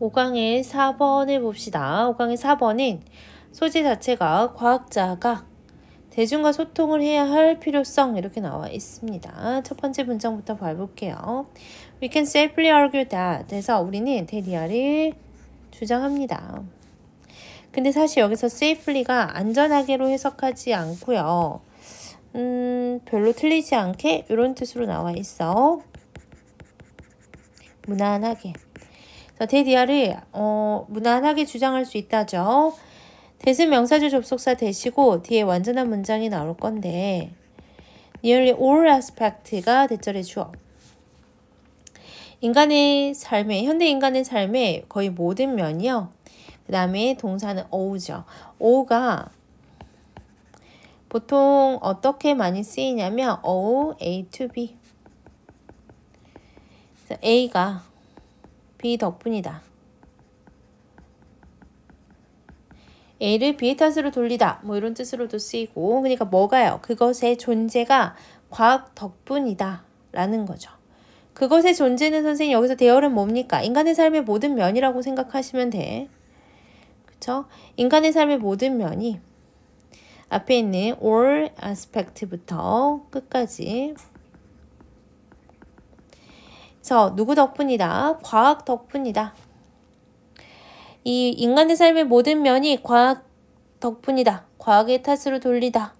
5강의 4번을 봅시다. 5강의 4번은 소재 자체가 과학자가 대중과 소통을 해야 할 필요성 이렇게 나와 있습니다. 첫 번째 문장부터 봐볼게요. We can safely argue that. 그래서 우리는 대리아를 주장합니다. 근데 사실 여기서 safely가 안전하게로 해석하지 않고요. 음, 별로 틀리지 않게 이런 뜻으로 나와 있어. 무난하게. 자, 대디아를 어, 무난하게 주장할 수 있다죠. 대은 명사절 접속사 대시고 뒤에 완전한 문장이 나올 건데 nearly all aspect가 대절의 주어. 인간의 삶에 현대 인간의 삶에 거의 모든 면이요. 그 다음에 동사는 어우죠. 어우가 보통 어떻게 많이 쓰이냐면 어우 A to B. A가 B 덕분이다. A를 B의 탓으로 돌리다 뭐 이런 뜻으로도 쓰이고 그러니까 뭐가요? 그것의 존재가 과학 덕분이다 라는 거죠. 그것의 존재는 선생님 여기서 대열은 뭡니까? 인간의 삶의 모든 면이라고 생각하시면 돼. 그쵸? 인간의 삶의 모든 면이 앞에 있는 all aspect부터 끝까지 그래서 누구 덕분이다? 과학 덕분이다. 이 인간의 삶의 모든 면이 과학 덕분이다. 과학의 탓으로 돌리다.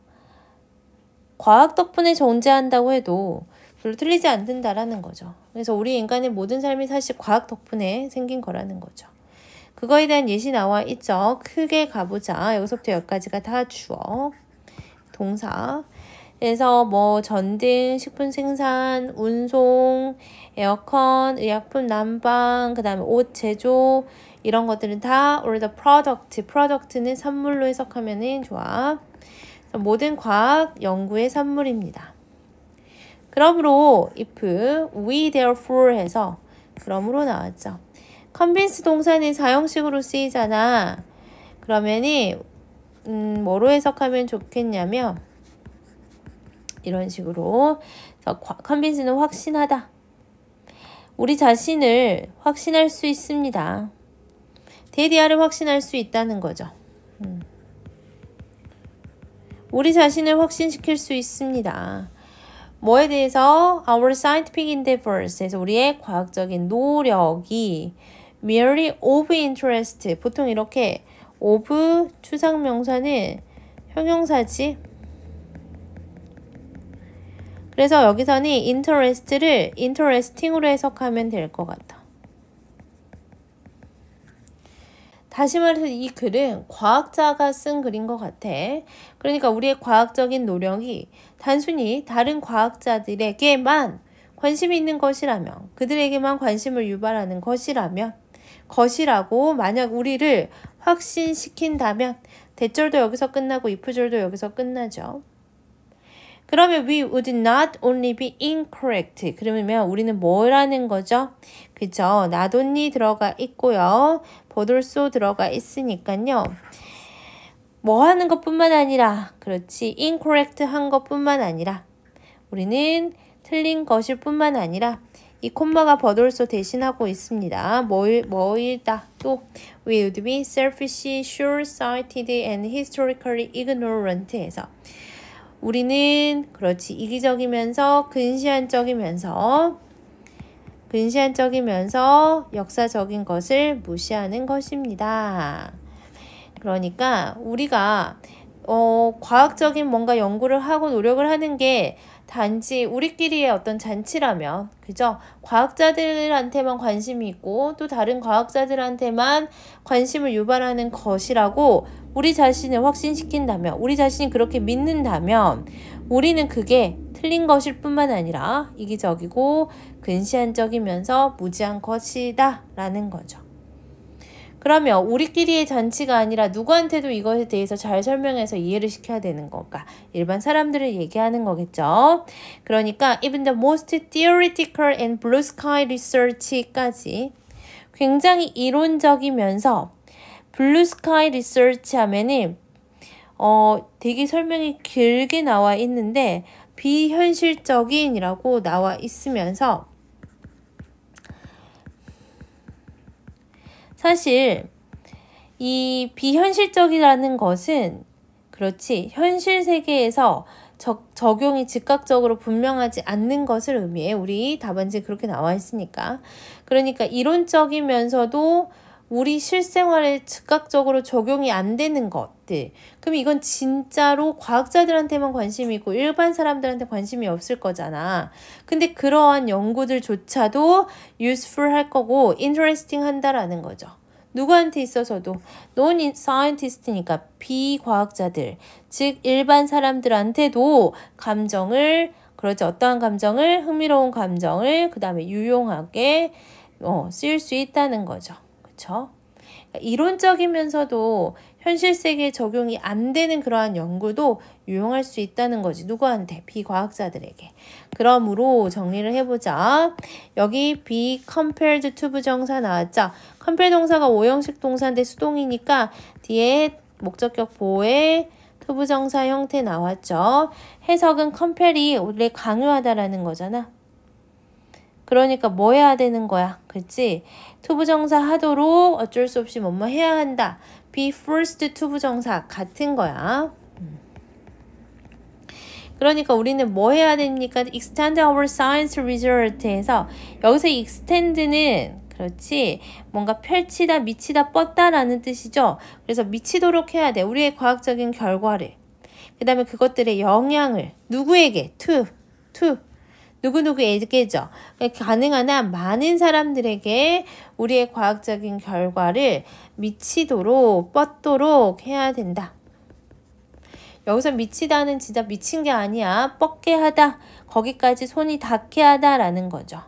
과학 덕분에 존재한다고 해도 별로 틀리지 않는다라는 거죠. 그래서 우리 인간의 모든 삶이 사실 과학 덕분에 생긴 거라는 거죠. 그거에 대한 예시 나와 있죠. 크게 가보자. 여기서부터 여기까지가 다 주어. 동사. 그래서 뭐 전등, 식품 생산, 운송, 에어컨, 의약품 난방, 그 다음에 옷 제조 이런 것들은 다 all the product, product는 산물로 해석하면 좋아. 모든 과학 연구의 산물입니다. 그러므로 if, we therefore 해서 그러므로 나왔죠. convince 동사는 사형식으로 쓰이잖아. 그러면 음, 뭐로 해석하면 좋겠냐면 이런 식으로 컨빈스는 확신하다. 우리 자신을 확신할 수 있습니다. 데디아를 확신할 수 있다는 거죠. 음. 우리 자신을 확신시킬 수 있습니다. 뭐에 대해서 our scientific endeavors에서 우리의 과학적인 노력이 merely of interest 보통 이렇게 of 추상 명사는 형용사지 그래서 여기서는 interest를 interesting으로 해석하면 될 것 같아. 다시 말해서 이 글은 과학자가 쓴 글인 것 같아. 그러니까 우리의 과학적인 노력이 단순히 다른 과학자들에게만 관심 있는 것이라면, 그들에게만 관심을 유발하는 것이라면, 것이라고 만약 우리를 확신시킨다면, 대절도 여기서 끝나고 이프절도 여기서 끝나죠. 그러면 we would not only be incorrect. 그러면 우리는 뭐라는 거죠? 그죠? not only 들어가 있고요. but also 들어가 있으니까요. 뭐 하는 것뿐만 아니라 그렇지 incorrect 한 것뿐만 아니라 우리는 틀린 것일 뿐만 아니라 이 콤마가 버돌소 대신하고 있습니다. 뭐일, 뭐일다. 또, we would be selfish, short-sighted, and historically ignorant 해서 우리는 그렇지 이기적이면서 근시안적이면서 근시안적이면서 역사적인 것을 무시하는 것입니다. 그러니까 우리가 어, 과학적인 뭔가 연구를 하고 노력을 하는 게 단지 우리끼리의 어떤 잔치라면, 그죠? 과학자들한테만 관심이 있고 또 다른 과학자들한테만 관심을 유발하는 것이라고 우리 자신을 확신시킨다면, 우리 자신이 그렇게 믿는다면 우리는 그게 틀린 것일 뿐만 아니라 이기적이고 근시안적이면서 무지한 것이다 라는 거죠. 그러면 우리끼리의 잔치가 아니라 누구한테도 이것에 대해서 잘 설명해서 이해를 시켜야 되는 건가? 일반 사람들을 얘기하는 거겠죠. 그러니까 even the most theoretical and blue sky research까지 굉장히 이론적이면서 블루 스카이 리서치 하면은 어 되게 설명이 길게 나와 있는데 비현실적인이라고 나와 있으면서 사실 이 비현실적이라는 것은 그렇지 현실 세계에서 적, 적용이 즉각적으로 분명하지 않는 것을 의미해 우리 답안지 그렇게 나와 있으니까 그러니까 이론적이면서도 우리 실생활에 즉각적으로 적용이 안 되는 것들. 그럼 이건 진짜로 과학자들한테만 관심이 있고 일반 사람들한테 관심이 없을 거잖아. 근데 그러한 연구들조차도 useful 할 거고 interesting 한다라는 거죠. 누구한테 있어서도 non scientist니까 비과학자들, 즉 일반 사람들한테도 감정을 그렇지 어떠한 감정을 흥미로운 감정을 그 다음에 유용하게 어, 쓰일 수 있다는 거죠. 그렇죠? 그러니까 이론적이면서도 현실 세계에 적용이 안 되는 그러한 연구도 유용할 수 있다는 거지. 누구한테? 비과학자들에게. 그러므로 정리를 해보자. 여기 be compared to 부정사 나왔죠? compare 동사가 오형식 동사인데 수동이니까 뒤에 목적격 보호에 to 부정사 형태 나왔죠? 해석은 compare이 원래 강요하다라는 거잖아. 그러니까 뭐 해야 되는 거야. 그치? 투부정사 하도록 어쩔 수 없이 뭐뭐 해야 한다. be f o r c e 투부정사 같은 거야. 음. 그러니까 우리는 뭐 해야 됩니까? extend our science resort에서 여기서 extend는 그렇지. 뭔가 펼치다, 미치다, 뻗다라는 뜻이죠. 그래서 미치도록 해야 돼. 우리의 과학적인 결과를. 그 다음에 그것들의 영향을 누구에게? to, to 누구누구에게죠. 가능한 한 많은 사람들에게 우리의 과학적인 결과를 미치도록 뻗도록 해야 된다. 여기서 미치다는 진짜 미친 게 아니야. 뻗게 하다. 거기까지 손이 닿게 하다라는 거죠.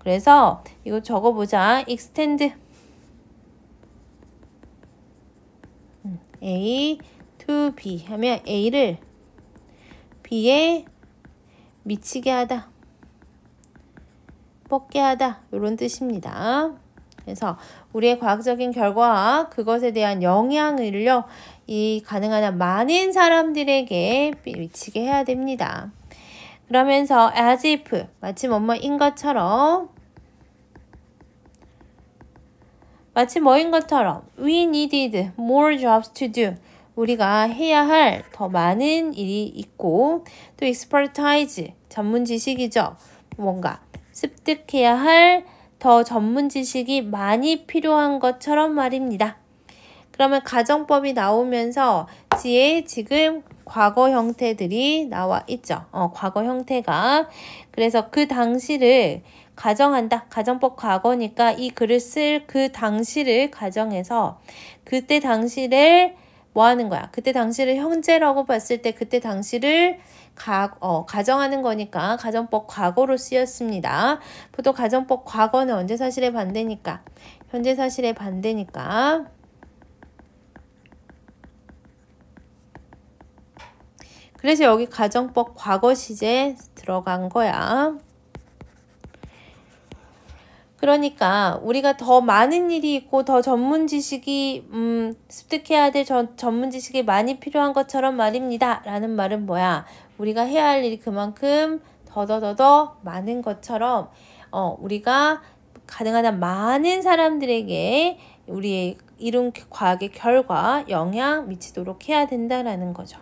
그래서 이거 적어보자. extend 음, A to B 하면 A를 B에 미치게 하다, 뻗게 하다 이런 뜻입니다. 그래서 우리의 과학적인 결과와 그것에 대한 영향을요, 이 가능한 한 많은 사람들에게 미치게 해야 됩니다. 그러면서 as if 마치 뭐뭐인 것처럼 마치 뭐인 것처럼 we needed more jobs to do 우리가 해야 할 더 많은 일이 있고 또익스 p e r t i s 전문 지식이죠. 뭔가 습득해야 할 더 전문 지식이 많이 필요한 것처럼 말입니다. 그러면 가정법이 나오면서 지에 지금 과거 형태들이 나와 있죠. 어, 과거 형태가 그래서 그 당시를 가정한다. 가정법 과거니까 이 글을 쓸 그 당시를 가정해서 그때 당시를 뭐 하는 거야? 그때 당시를 현재라고 봤을 때 그때 당시를 가, 어, 가정하는 거니까 가정법 과거로 쓰였습니다. 보통 가정법 과거는 언제 사실의 반대니까 현재 사실의 반대니까 그래서 여기 가정법 과거 시제 들어간 거야. 그러니까 우리가 더 많은 일이 있고 더 전문 지식이 음, 습득해야 될 저, 전문 지식이 많이 필요한 것처럼 말입니다. 라는 말은 뭐야? 우리가 해야 할 일이 그만큼 더더더더 많은 것처럼 어, 우리가 가능한 한 많은 사람들에게 우리의 이룬 과학의 결과 영향 미치도록 해야 된다라는 거죠.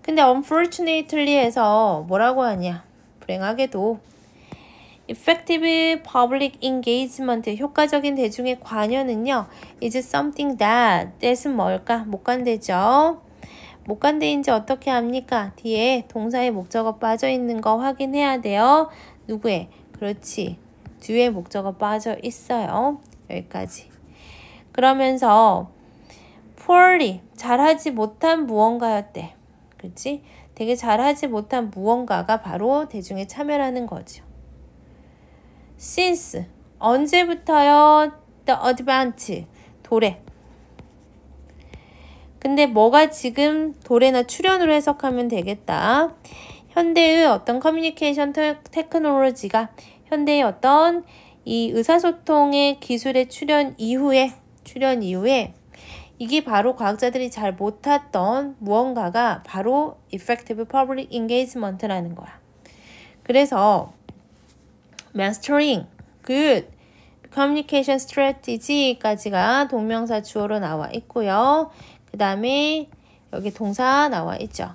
근데 unfortunately에서 뭐라고 하냐? 불행하게도 Effective public engagement, 효과적인 대중의 관여는요. is something that, that은 뭘까? 목관대죠. 목관대인지 어떻게 합니까? 뒤에 동사의 목적어 빠져있는 거 확인해야 돼요. 누구의? 그렇지. 뒤에 목적어 빠져 있어요. 여기까지. 그러면서 poorly, 잘하지 못한 무언가였대. 그렇지? 되게 잘하지 못한 무언가가 바로 대중의 참여라는 거죠. since 언제부터요? the advance 도래 근데 뭐가 지금 도래나 출현으로 해석하면 되겠다. 현대의 어떤 커뮤니케이션 테크놀로지가 현대의 어떤 이 의사소통의 기술의 출현 이후에 출현 이후에 이게 바로 과학자들이 잘 못했던 무언가가 바로 effective public engagement라는 거야. 그래서 mastering, good, communication strategy까지가 동명사 주어로 나와 있고요. 그 다음에 여기 동사 나와 있죠.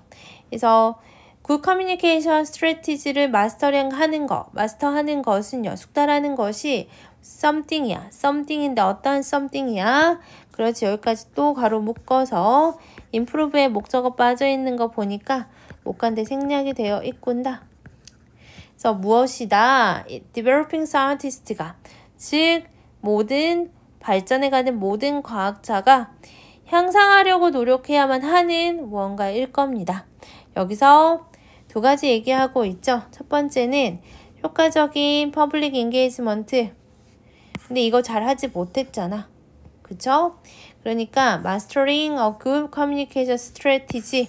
그래서 굿 커뮤니케이션 스트레티지를 마스터링하는 것, 마스터하는 것은요. 숙달하는 것이 something이야. something인데 어떤 something이야? 그렇지. 여기까지 또 가로 묶어서 improve의 목적어 빠져있는 거 보니까 못간데 생략이 되어 있군다. 그래서 무엇이다? developing scientist가 즉 모든 발전해가는 모든 과학자가 향상하려고 노력해야만 하는 무언가일 겁니다. 여기서 두 가지 얘기하고 있죠. 첫 번째는 효과적인 퍼블릭 인게이지먼트. 근데 이거 잘 하지 못했잖아. 그쵸? 그러니까 mastering a good communication strategy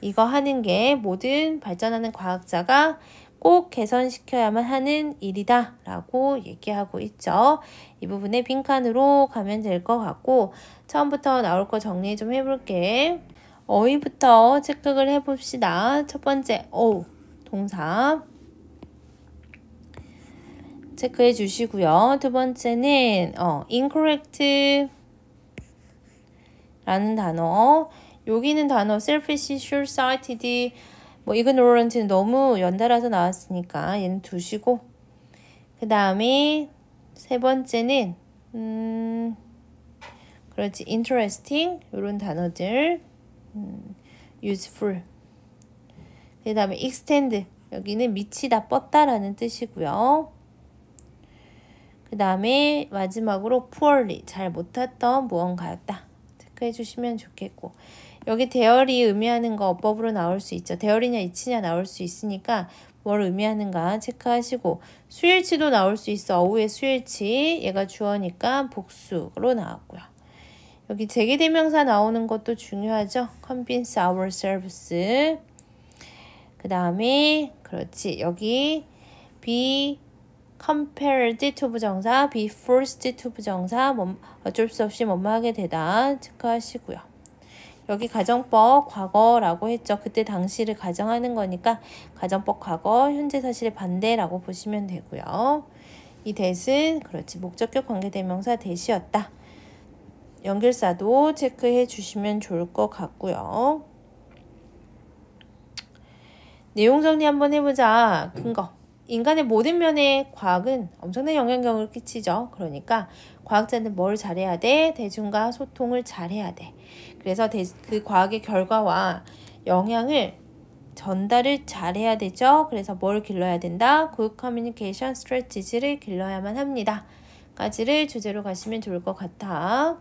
이거 하는 게 모든 발전하는 과학자가 꼭 개선시켜야만 하는 일이다 라고 얘기하고 있죠. 이 부분에 빈칸으로 가면 될 것 같고 처음부터 나올 거 정리 좀 해볼게. 어휘부터 체크를 해봅시다. 첫 번째 오 어, 동사 체크해 주시고요. 두 번째는 어, incorrect 라는 단어 여기는 단어 selfish, short-sighted 뭐 i g n o r a n c 는 너무 연달아서 나왔으니까 얘는 두시고 그 다음에 세 번째는 음 그렇지 interesting 이런 단어들 음, useful 그 다음에 extend 여기는 미치다 뻗다라는 뜻이고요. 그 다음에 마지막으로 poorly 잘 못했던 무언가였다. 체크해 주시면 좋겠고 여기 대열이 의미하는 거 어법으로 나올 수 있죠. 대열이냐 이치냐 나올 수 있으니까 뭘 의미하는가 체크하시고 수일치도 나올 수 있어. 오후에 수일치 얘가 주어니까 복수로 나왔고요. 여기 재개대명사 나오는 것도 중요하죠. convince ourselves 그 다음에 그렇지 여기 be compared to 부정사, be forced to 부정사, 뭐, 어쩔 수 없이 뭐뭐하게 되다 체크하시고요. 여기 가정법 과거라고 했죠. 그때 당시를 가정하는 거니까 가정법 과거, 현재 사실의 반대라고 보시면 되고요. 이 대신 그렇지 목적격 관계대명사 대시였다. 연결사도 체크해 주시면 좋을 것 같고요. 내용 정리 한번 해보자. 근거. 인간의 모든 면에 과학은 엄청난 영향력을 끼치죠. 그러니까 과학자는 뭘 잘해야 돼? 대중과 소통을 잘해야 돼. 그래서 그 과학의 결과와 영향을 전달을 잘해야 되죠. 그래서 뭘 길러야 된다? 굿 커뮤니케이션 스트레티지를 길러야만 합니다. 까지를 주제로 가시면 좋을 것 같아.